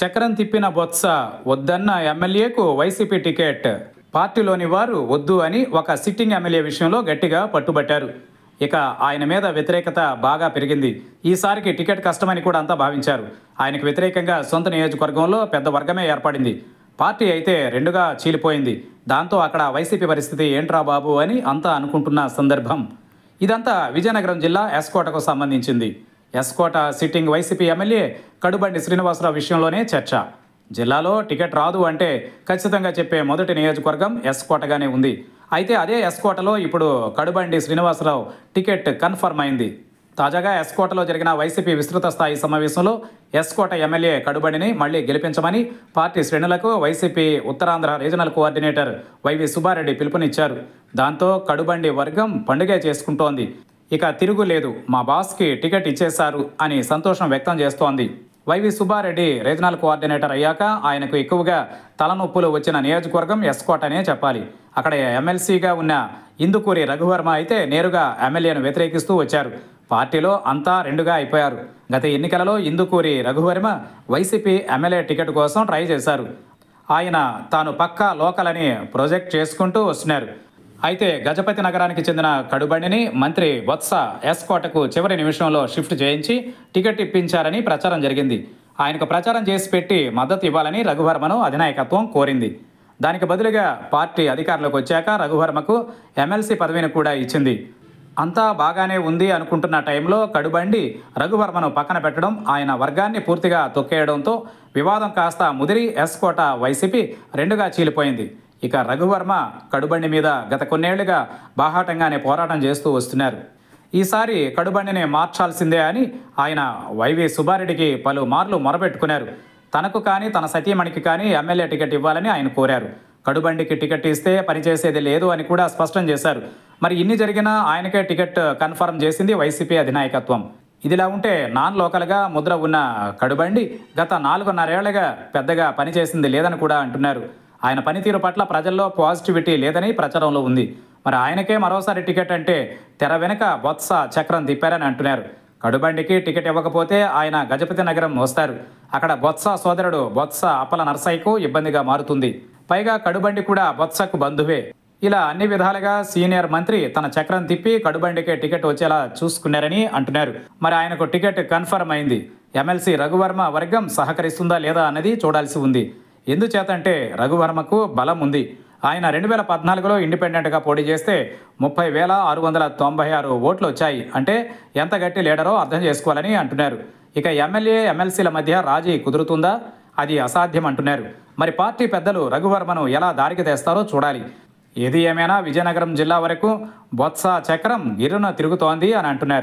చక్రం తిప్పిన బొత్స వద్దన్న ఎమ్మెల్యేకు వైసీపీ టికెట్ పార్టీలోని వారు వద్దు అని ఒక సిట్టింగ్ ఎమ్మెల్యే విషయంలో గట్టిగా పట్టుబట్టారు ఇక ఆయన మీద వ్యతిరేకత బాగా పెరిగింది ఈసారికి టికెట్ కష్టమని కూడా అంతా భావించారు ఆయనకు వ్యతిరేకంగా సొంత నియోజకవర్గంలో పెద్ద వర్గమే ఏర్పడింది పార్టీ అయితే రెండుగా చీలిపోయింది దాంతో అక్కడ వైసీపీ పరిస్థితి ఏంట్రా బాబు అని అంతా అనుకుంటున్న సందర్భం ఇదంతా విజయనగరం జిల్లా ఎస్కోటకు సంబంధించింది ఎస్కోట సిట్టింగ్ వైసీపీ ఎమ్మెల్యే కడుబండి శ్రీనివాసరావు విషయంలోనే చర్చ జిల్లాలో టికెట్ రాదు అంటే ఖచ్చితంగా చెప్పే మొదటి నియోజకవర్గం ఎస్కోటగానే ఉంది అయితే అదే ఎస్కోటలో ఇప్పుడు కడుబండి శ్రీనివాసరావు టికెట్ కన్ఫర్మ్ అయింది తాజాగా ఎస్కోటలో జరిగిన వైసీపీ విస్తృత స్థాయి సమావేశంలో ఎస్కోట ఎమ్మెల్యే కడుబడిని మళ్లీ గెలిపించమని పార్టీ శ్రేణులకు వైసీపీ ఉత్తరాంధ్ర రీజనల్ కోఆర్డినేటర్ వైవి సుబ్బారెడ్డి పిలుపునిచ్చారు దాంతో కడుబండి వర్గం పండుగ చేసుకుంటోంది ఇక తిరుగులేదు మా బాస్కి టికెట్ ఇచ్చేశారు అని సంతోషం వ్యక్తం చేస్తోంది వైవి సుబ్బారెడ్డి రీజనల్ కోఆర్డినేటర్ అయ్యాక ఆయనకు ఎక్కువగా తలనొప్పులు వచ్చిన నియోజకవర్గం ఎస్కోటనే చెప్పాలి అక్కడ ఎమ్మెల్సీగా ఉన్న ఇందుకూరి రఘువర్మ అయితే నేరుగా ఎమ్మెల్యేను వ్యతిరేకిస్తూ వచ్చారు పార్టీలో అంతా రెండుగా అయిపోయారు గత ఎన్నికలలో ఇందుకూరి రఘువర్మ వైసీపీ ఎమ్మెల్యే టికెట్ కోసం ట్రై చేశారు ఆయన తాను పక్కా లోకల్ అని ప్రొజెక్ట్ చేసుకుంటూ వస్తున్నారు అయితే గజపతి నగరానికి చెందిన కడుబండిని మంత్రి వత్స ఎస్ కోటకు చివరి నిమిషంలో షిఫ్ట్ చేయించి టికెట్ ఇప్పించారని ప్రచారం జరిగింది ఆయనకు ప్రచారం చేసి పెట్టి మద్దతు ఇవ్వాలని రఘువర్మను అధినాయకత్వం కోరింది దానికి బదులుగా పార్టీ అధికారంలోకి వచ్చాక రఘువర్మకు ఎమ్మెల్సీ పదవిని కూడా ఇచ్చింది అంతా బాగానే ఉంది అనుకుంటున్న టైంలో కడుబండి రఘువర్మను పక్కన పెట్టడం ఆయన వర్గాన్ని పూర్తిగా తొక్కేయడంతో వివాదం కాస్త ముదిరి ఎస్కోట వైసీపీ రెండుగా చీలిపోయింది ఇక రఘువర్మ కడుబండి మీద గత కొన్నేళ్లుగా బాహాటంగానే పోరాటం చేస్తూ వస్తున్నారు ఈసారి కడుబండిని మార్చాల్సిందే అని ఆయన వైవి పలు మార్లు మొరపెట్టుకున్నారు తనకు కానీ తన సతీమణికి కానీ ఎమ్మెల్యే టికెట్ ఇవ్వాలని ఆయన కోరారు కడుబండికి టికెట్ ఇస్తే పనిచేసేది లేదు అని కూడా స్పష్టం చేశారు మరి ఇన్ని జరిగినా ఆయనకే టికెట్ కన్ఫర్మ్ చేసింది వైసీపీ అధినాయకత్వం ఇదిలా ఉంటే నాన్ లోకల్గా ముద్ర ఉన్న కడుబండి గత నాలుగున్నరేళ్లుగా పెద్దగా పనిచేసింది లేదని కూడా అంటున్నారు ఆయన పనితీరు పట్ల ప్రజల్లో పాజిటివిటీ లేదని ప్రచారంలో ఉంది మరి ఆయనకే మరోసారి టికెట్ అంటే తెర వెనుక బొత్స చక్రం తిప్పారని అంటున్నారు కడుబండికి టికెట్ ఇవ్వకపోతే ఆయన గజపతి నగరం వస్తారు అక్కడ బొత్స సోదరుడు బొత్స అప్పల నర్సయ్యకు ఇబ్బందిగా మారుతుంది పైగా కడుబండి కూడా బొత్సకు బంధువే ఇలా అన్ని విధాలుగా సీనియర్ మంత్రి తన చక్రం తిప్పి కడుబండికే టికెట్ వచ్చేలా చూసుకున్నారని అంటున్నారు మరి ఆయనకు టికెట్ కన్ఫర్మ్ అయింది ఎమ్మెల్సీ రఘువర్మ వర్గం సహకరిస్తుందా లేదా అన్నది చూడాల్సి ఉంది ఎందుచేత అంటే రఘువర్మకు బలం ఉంది ఆయన రెండు వేల పద్నాలుగులో ఇండిపెండెంట్గా పోటీ చేస్తే ముప్పై వేల ఆరు వందల తొంభై ఆరు ఓట్లు వచ్చాయి అంటే ఎంత గట్టి లీడరో అర్థం చేసుకోవాలని అంటున్నారు ఇక ఎమ్మెల్యే ఎమ్మెల్సీల మధ్య రాజీ కుదురుతుందా అది అసాధ్యం అంటున్నారు మరి పార్టీ పెద్దలు రఘువర్మను ఎలా దారికి తెస్తారో చూడాలి ఏది ఏమైనా విజయనగరం జిల్లా వరకు బొత్స చక్రం గిరున తిరుగుతోంది అని అంటున్నారు